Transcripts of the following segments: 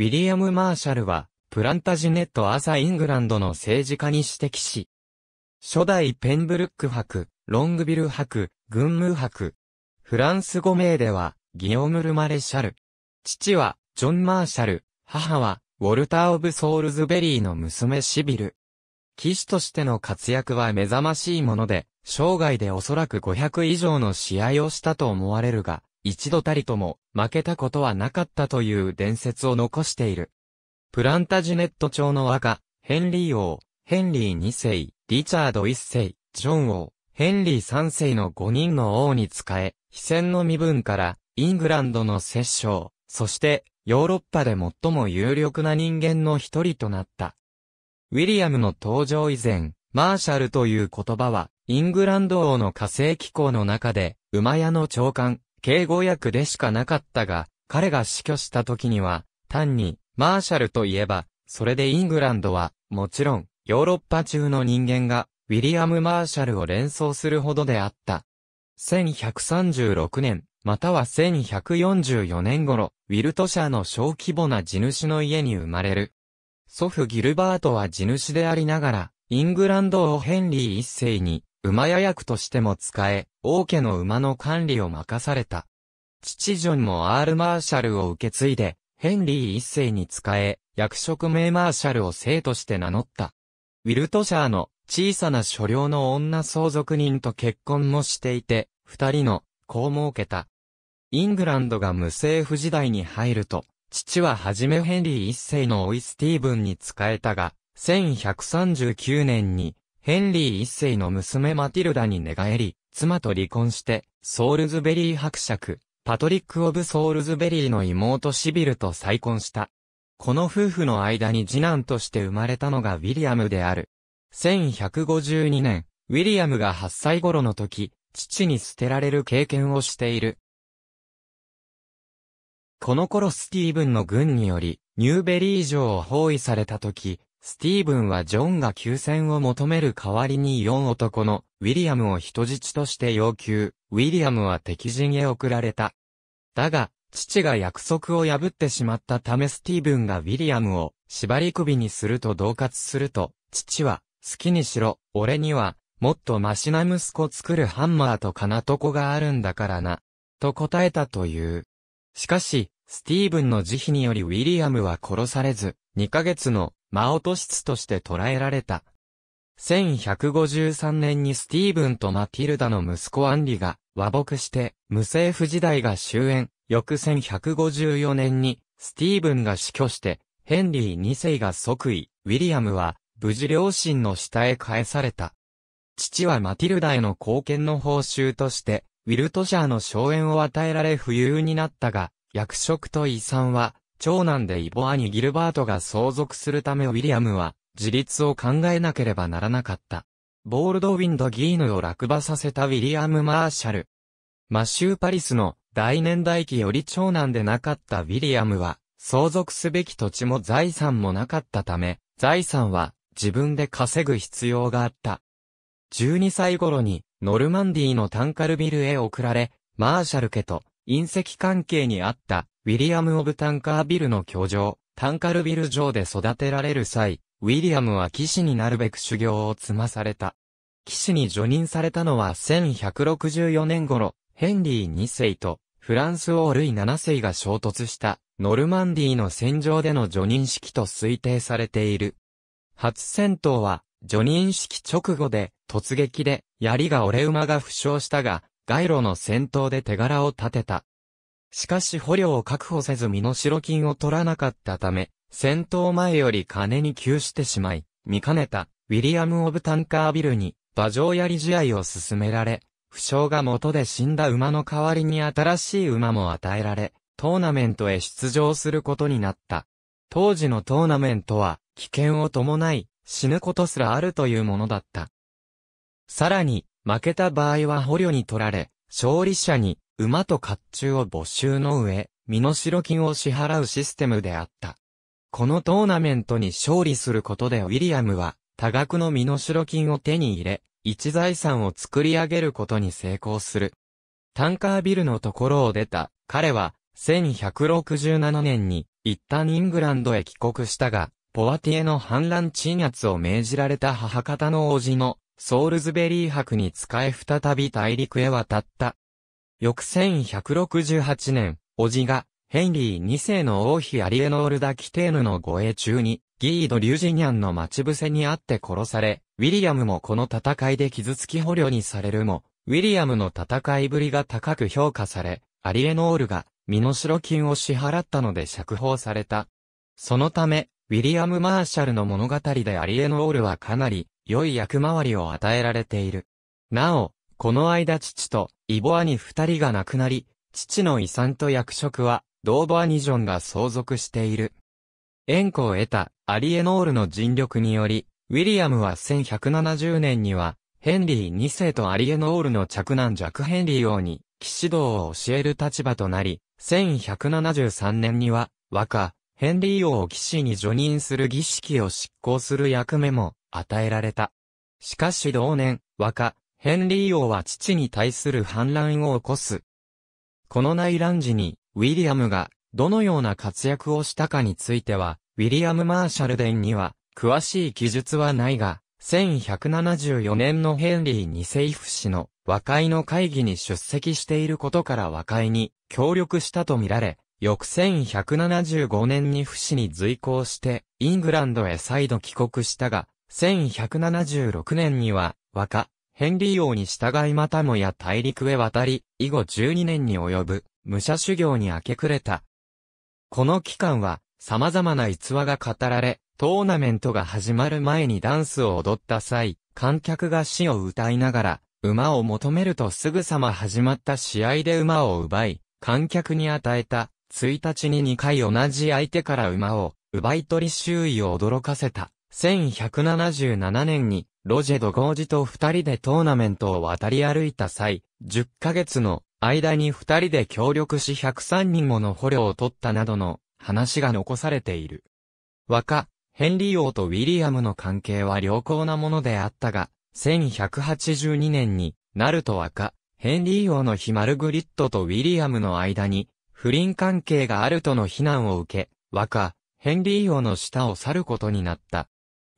ウィリアム・マーシャルは、プランタジネット・アサ・イングランドの政治家に指摘し、初代ペンブルック博、ロングビル博、軍務博、フランス語名では、ギオムル・マレシャル。父は、ジョン・マーシャル、母は、ウォルター・オブ・ソールズベリーの娘シビル。騎士としての活躍は目覚ましいもので、生涯でおそらく500以上の試合をしたと思われるが、一度たりとも負けたことはなかったという伝説を残している。プランタジネット朝の和歌、ヘンリー王、ヘンリー2世、リチャード1世、ジョン王、ヘンリー3世の5人の王に仕え、非戦の身分から、イングランドの摂政、そして、ヨーロッパで最も有力な人間の一人となった。ウィリアムの登場以前、マーシャルという言葉は、イングランド王の火星機構の中で、馬屋の長官、敬語訳でしかなかったが、彼が死去した時には、単に、マーシャルといえば、それでイングランドは、もちろん、ヨーロッパ中の人間が、ウィリアム・マーシャルを連想するほどであった。1136年、または1144年頃、ウィルトシャーの小規模な地主の家に生まれる。祖父ギルバートは地主でありながら、イングランド王ヘンリー一世に、馬屋役としても使え、王家の馬の管理を任された。父ジョンもアールマーシャルを受け継いで、ヘンリー一世に仕え、役職名マーシャルを生として名乗った。ウィルトシャーの小さな所領の女相続人と結婚もしていて、二人の子を設けた。イングランドが無政府時代に入ると、父ははじめヘンリー一世のオイスティーブンに仕えたが、1139年にヘンリー一世の娘マティルダに寝返り、妻と離婚して、ソールズベリー伯爵、パトリック・オブ・ソールズベリーの妹シビルと再婚した。この夫婦の間に次男として生まれたのがウィリアムである。1152年、ウィリアムが8歳頃の時、父に捨てられる経験をしている。この頃スティーブンの軍により、ニューベリー城を包囲された時、スティーブンはジョンが休戦を求める代わりに4男のウィリアムを人質として要求、ウィリアムは敵陣へ送られた。だが、父が約束を破ってしまったためスティーブンがウィリアムを縛り首にすると同活すると、父は、好きにしろ、俺には、もっとマシな息子作るハンマーと金床があるんだからな、と答えたという。しかし、スティーブンの慈悲によりウィリアムは殺されず、2ヶ月のマオトシとして捉えられた。1153年にスティーブンとマティルダの息子アンリが和睦して無政府時代が終焉。翌1154年にスティーブンが死去してヘンリー2世が即位。ウィリアムは無事両親の下へ返された。父はマティルダへの貢献の報酬としてウィルトシャーの荘園を与えられ富裕になったが役職と遺産は長男でイボ兄ギルバートが相続するためウィリアムは、自立を考えなければならなかった。ボールドウィンド・ギーヌを落馬させたウィリアム・マーシャル。マシュー・パリスの大年代記より長男でなかったウィリアムは、相続すべき土地も財産もなかったため、財産は自分で稼ぐ必要があった。12歳頃にノルマンディのタンカルビルへ送られ、マーシャル家と隕石関係にあったウィリアム・オブ・タンカービルの居城、タンカルビル城で育てられる際、ウィリアムは騎士になるべく修行を積まされた。騎士に除任されたのは1164年頃、ヘンリー2世とフランス王ルイ7世が衝突したノルマンディーの戦場での除任式と推定されている。初戦闘は除任式直後で突撃で槍が折れ馬が負傷したが、街路の戦闘で手柄を立てた。しかし捕虜を確保せず身代金を取らなかったため、戦闘前より金に窮してしまい、見かねた、ウィリアム・オブ・タンカービルに、馬上やり試合を進められ、負傷が元で死んだ馬の代わりに新しい馬も与えられ、トーナメントへ出場することになった。当時のトーナメントは、危険を伴い、死ぬことすらあるというものだった。さらに、負けた場合は捕虜に取られ、勝利者に、馬と甲冑を没収の上、身代金を支払うシステムであった。このトーナメントに勝利することでウィリアムは、多額の身代金を手に入れ、一財産を作り上げることに成功する。タンカービルのところを出た、彼は、1167年に、一旦イングランドへ帰国したが、ポワティエの反乱鎮圧を命じられた母方の王子の、ソールズベリー博に使え再び大陸へ渡った。翌1168年、叔父が、ヘンリー2世の王妃アリエノール・ダ・キテーヌの護衛中に、ギード・リュージニャンの待ち伏せにあって殺され、ウィリアムもこの戦いで傷つき捕虜にされるも、ウィリアムの戦いぶりが高く評価され、アリエノールが、身代金を支払ったので釈放された。そのため、ウィリアム・マーシャルの物語でアリエノールはかなり良い役回りを与えられている。なお、この間父とイボアニ二人が亡くなり、父の遺産と役職は、ドーボアニジョンが相続している。援護を得たアリエノールの尽力により、ウィリアムは1170年には、ヘンリー2世とアリエノールの嫡男ジャクヘンリー王に、騎士道を教える立場となり、1173年には、和歌、ヘンリー王を騎士に除任する儀式を執行する役目も与えられた。しかし同年、和歌、ヘンリー王は父に対する反乱を起こす。この内乱時に、ウィリアムが、どのような活躍をしたかについては、ウィリアム・マーシャル伝には、詳しい記述はないが、1174年のヘンリー二世夫氏の和解の会議に出席していることから和解に協力したとみられ、翌1175年に不死に随行して、イングランドへ再度帰国したが、1176年には、和歌、ヘンリー王に従いまたもや大陸へ渡り、以後12年に及ぶ、武者修行に明け暮れた。この期間は、様々な逸話が語られ、トーナメントが始まる前にダンスを踊った際、観客が死を歌いながら、馬を求めるとすぐさま始まった試合で馬を奪い、観客に与えた、1日に2回同じ相手から馬を、奪い取り周囲を驚かせた。1177年に、ロジェド・ゴージと二人でトーナメントを渡り歩いた際、10ヶ月の間に二人で協力し103人もの捕虜を取ったなどの話が残されている。若、ヘンリー王とウィリアムの関係は良好なものであったが、1182年になると若、ヘンリー王のヒマルグリッドとウィリアムの間に、不倫関係があるとの非難を受け、若、ヘンリー王の下を去ることになった。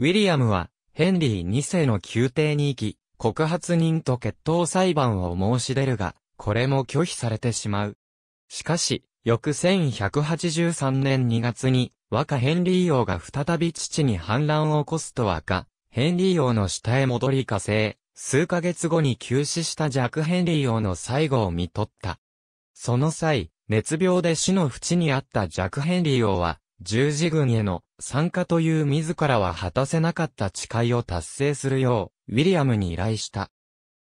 ウィリアムは、ヘンリー2世の宮廷に行き、告発人と決闘裁判を申し出るが、これも拒否されてしまう。しかし、翌1183年2月に、若ヘンリー王が再び父に反乱を起こすとはか、ヘンリー王の下へ戻り火星、数ヶ月後に急死したジャック・ヘンリー王の最後を見取った。その際、熱病で死の淵にあったジャック・ヘンリー王は、十字軍への参加という自らは果たせなかった誓いを達成するよう、ウィリアムに依頼した。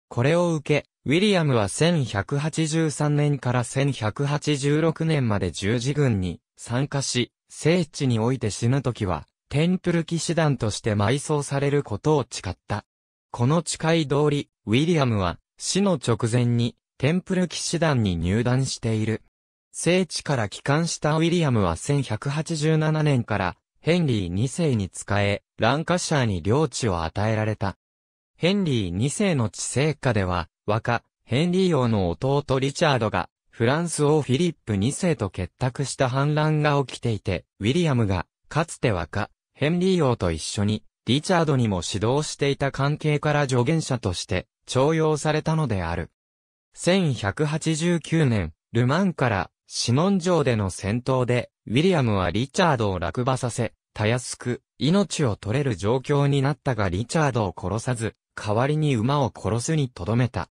これを受け、ウィリアムは1183年から1186年まで十字軍に参加し、聖地において死ぬときは、テンプル騎士団として埋葬されることを誓った。この誓い通り、ウィリアムは死の直前にテンプル騎士団に入団している。聖地から帰還したウィリアムは1187年からヘンリー2世に仕え、ランカシャーに領地を与えられた。ヘンリー2世の治世下では、若、ヘンリー王の弟リチャードが、フランス王フィリップ2世と結託した反乱が起きていて、ウィリアムが、かつて若、ヘンリー王と一緒に、リチャードにも指導していた関係から助言者として、徴用されたのである。1189年、ルマンからシノン城での戦闘で、ウィリアムはリチャードを落馬させ、たやすく、命を取れる状況になったがリチャードを殺さず、代わりに馬を殺すにとどめた。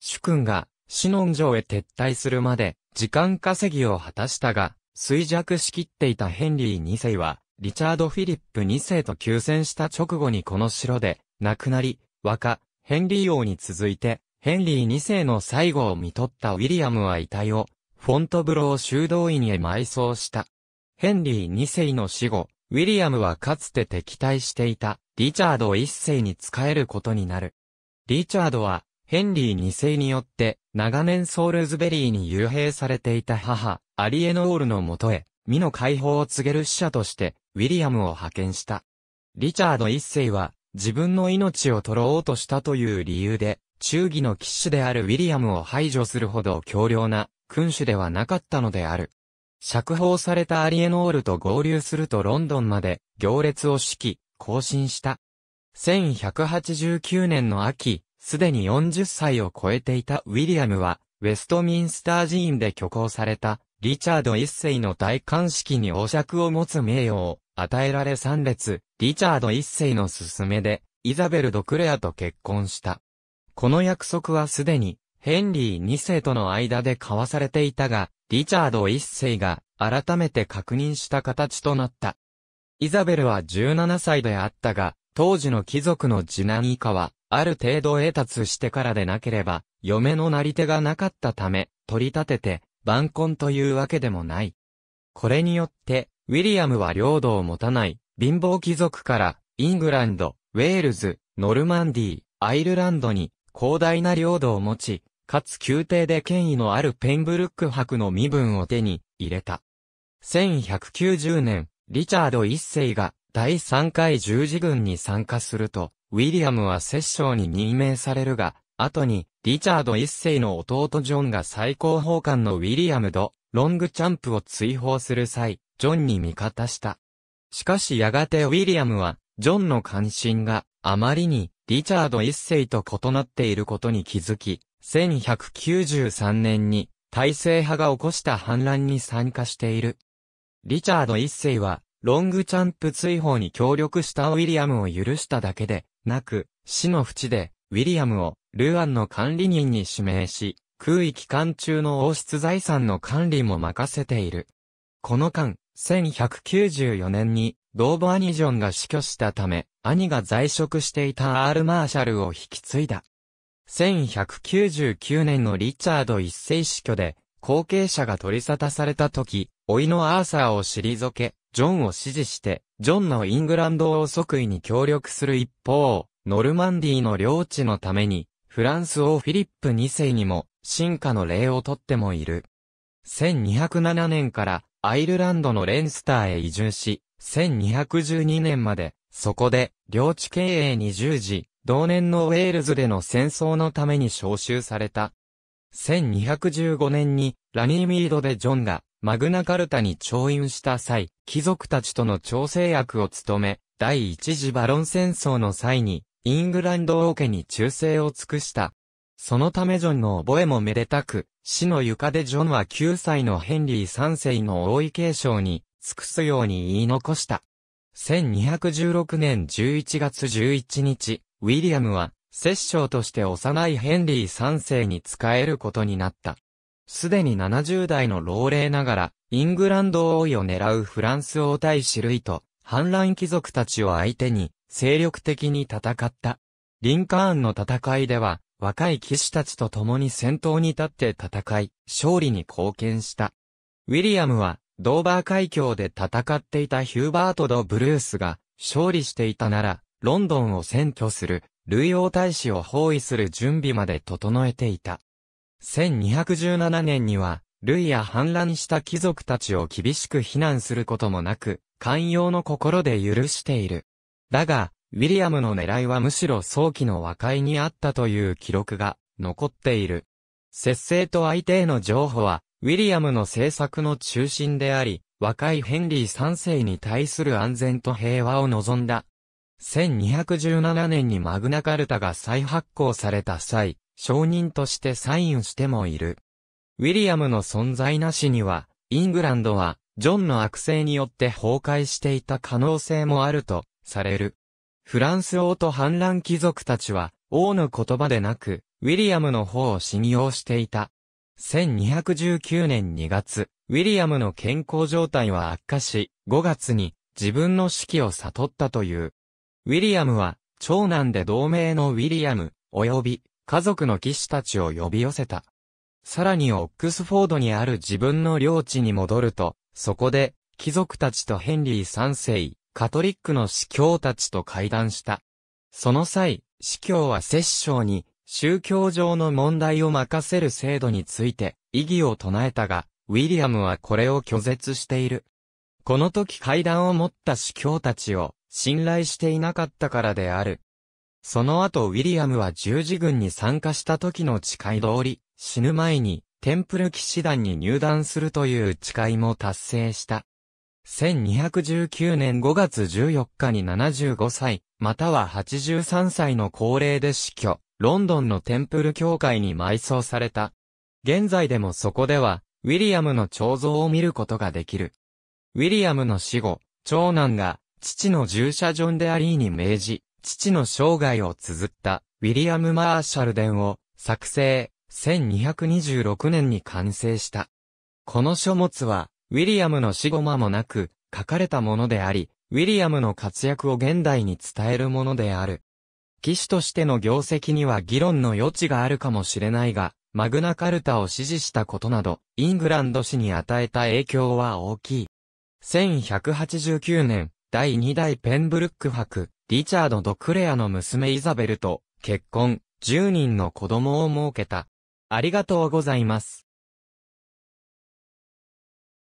主君が、シノン城へ撤退するまで、時間稼ぎを果たしたが、衰弱しきっていたヘンリー2世は、リチャード・フィリップ2世と休戦した直後にこの城で、亡くなり、若、ヘンリー王に続いて、ヘンリー2世の最後を見取ったウィリアムは遺体を、フォントブロー修道院へ埋葬した。ヘンリー2世の死後、ウィリアムはかつて敵対していたリチャード1世に仕えることになる。リチャードはヘンリー2世によって長年ソールズベリーに幽閉されていた母、アリエノールのもとへ、身の解放を告げる使者としてウィリアムを派遣した。リチャード1世は自分の命を取ろうとしたという理由で、忠義の騎士であるウィリアムを排除するほど強量な君主ではなかったのである。釈放されたアリエノールと合流するとロンドンまで行列を敷き、更新した。1189年の秋、すでに40歳を超えていたウィリアムは、ウェストミンスター寺院で挙行された、リチャード一世の大冠式にお釈を持つ名誉を与えられ参列、リチャード一世の勧めで、イザベル・ドクレアと結婚した。この約束はすでに、ヘンリー2世との間で交わされていたが、リチャード1世が改めて確認した形となった。イザベルは17歳であったが、当時の貴族の次男以下は、ある程度栄達してからでなければ、嫁のなり手がなかったため、取り立てて、晩婚というわけでもない。これによって、ウィリアムは領土を持たない、貧乏貴族から、イングランド、ウェールズ、ノルマンディアイルランドに、広大な領土を持ち、かつ宮廷で権威のあるペンブルック博の身分を手に入れた。1190年、リチャード一世が第3回十字軍に参加すると、ウィリアムは摂政に任命されるが、後にリチャード一世の弟ジョンが最高法官のウィリアムとロングチャンプを追放する際、ジョンに味方した。しかしやがてウィリアムは、ジョンの関心があまりにリチャード一世と異なっていることに気づき、1193年に体制派が起こした反乱に参加している。リチャード一世は、ロングチャンプ追放に協力したウィリアムを許しただけで、なく、死の淵で、ウィリアムを、ルーアンの管理人に指名し、空域期間中の王室財産の管理も任せている。この間、1194年に、ドーボ・アニジョンが死去したため、兄が在職していたアール・マーシャルを引き継いだ。1199年のリチャード一世死去で、後継者が取り沙汰された時、老いのアーサーを退け、ジョンを支持して、ジョンのイングランド王即位に協力する一方、ノルマンディの領地のために、フランス王フィリップ二世にも、進化の礼をとってもいる。1207年からアイルランドのレンスターへ移住し、1212年まで、そこで領地経営に従事、同年のウェールズでの戦争のために召集された。1215年にラニーミードでジョンがマグナカルタに調印した際、貴族たちとの調整役を務め、第一次バロン戦争の際に、イングランド王家に忠誠を尽くした。そのためジョンの覚えもめでたく、死の床でジョンは9歳のヘンリー3世の王位継承に尽くすように言い残した。1216年11月11日、ウィリアムは、摂政として幼いヘンリー3世に仕えることになった。すでに70代の老齢ながら、イングランド王位を狙うフランス王対子類と、反乱貴族たちを相手に、精力的に戦った。リンカーンの戦いでは、若い騎士たちと共に戦闘に立って戦い、勝利に貢献した。ウィリアムは、ドーバー海峡で戦っていたヒューバート・ド・ブルースが、勝利していたなら、ロンドンを占拠する、ルイ王大使を包囲する準備まで整えていた。1217年には、ルイや反乱した貴族たちを厳しく非難することもなく、寛容の心で許している。だが、ウィリアムの狙いはむしろ早期の和解にあったという記録が残っている。節制と相手への譲歩は、ウィリアムの政策の中心であり、若いヘンリー3世に対する安全と平和を望んだ1217年にマグナカルタが再発行された際、証人としてサインしてもいる。ウィリアムの存在なしには、イングランドは、ジョンの悪性によって崩壊していた可能性もあると、される。フランス王と反乱貴族たちは、王の言葉でなく、ウィリアムの方を信用していた。1219年2月、ウィリアムの健康状態は悪化し、5月に自分の死期を悟ったという。ウィリアムは、長男で同盟のウィリアム、及び、家族の騎士たちを呼び寄せた。さらにオックスフォードにある自分の領地に戻ると、そこで、貴族たちとヘンリー三世、カトリックの司教たちと会談した。その際、司教は摂政に、宗教上の問題を任せる制度について、異議を唱えたが、ウィリアムはこれを拒絶している。この時階段を持った司教たちを、信頼していなかったからである。その後ウィリアムは十字軍に参加した時の誓い通り、死ぬ前にテンプル騎士団に入団するという誓いも達成した。1219年5月14日に75歳、または83歳の高齢で死去、ロンドンのテンプル教会に埋葬された。現在でもそこでは、ウィリアムの彫像を見ることができる。ウィリアムの死後、長男が父の従者ジョン・デ・アリーに命じ、父の生涯を綴った、ウィリアム・マーシャル伝を、作成、1226年に完成した。この書物は、ウィリアムの死後間もなく、書かれたものであり、ウィリアムの活躍を現代に伝えるものである。騎士としての業績には議論の余地があるかもしれないが、マグナカルタを支持したことなど、イングランド史に与えた影響は大きい。1189年、第2代ペンブルック伯、リチャード・ドクレアの娘イザベルと結婚、10人の子供を設けた。ありがとうございます。